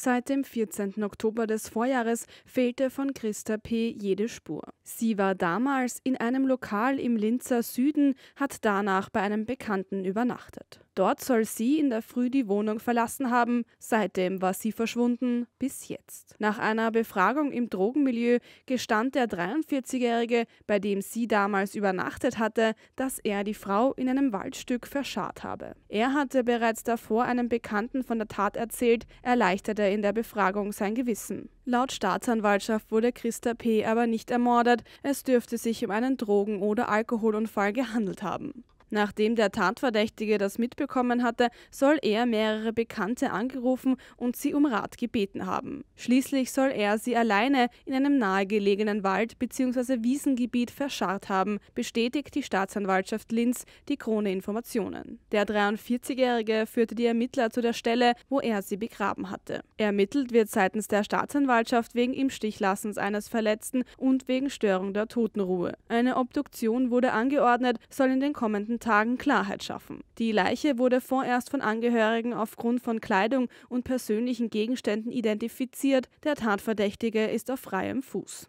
Seit dem 14. Oktober des Vorjahres fehlte von Christa P. jede Spur. Sie war damals in einem Lokal im Linzer Süden, hat danach bei einem Bekannten übernachtet. Dort soll sie in der Früh die Wohnung verlassen haben. Seitdem war sie verschwunden, bis jetzt. Nach einer Befragung im Drogenmilieu gestand der 43-Jährige, bei dem sie damals übernachtet hatte, dass er die Frau in einem Waldstück verscharrt habe. Er hatte bereits davor einem Bekannten von der Tat erzählt, erleichterte in der Befragung sein Gewissen. Laut Staatsanwaltschaft wurde Christa P. aber nicht ermordet, es dürfte sich um einen Drogen- oder Alkoholunfall gehandelt haben. Nachdem der Tatverdächtige das mitbekommen hatte, soll er mehrere Bekannte angerufen und sie um Rat gebeten haben. Schließlich soll er sie alleine in einem nahegelegenen Wald- bzw. Wiesengebiet verscharrt haben, bestätigt die Staatsanwaltschaft Linz die Krone Informationen. Der 43-Jährige führte die Ermittler zu der Stelle, wo er sie begraben hatte. Ermittelt wird seitens der Staatsanwaltschaft wegen Imstichlassens eines Verletzten und wegen Störung der Totenruhe. Eine Obduktion wurde angeordnet, soll in den kommenden Tagen Klarheit schaffen. Die Leiche wurde vorerst von Angehörigen aufgrund von Kleidung und persönlichen Gegenständen identifiziert. Der Tatverdächtige ist auf freiem Fuß.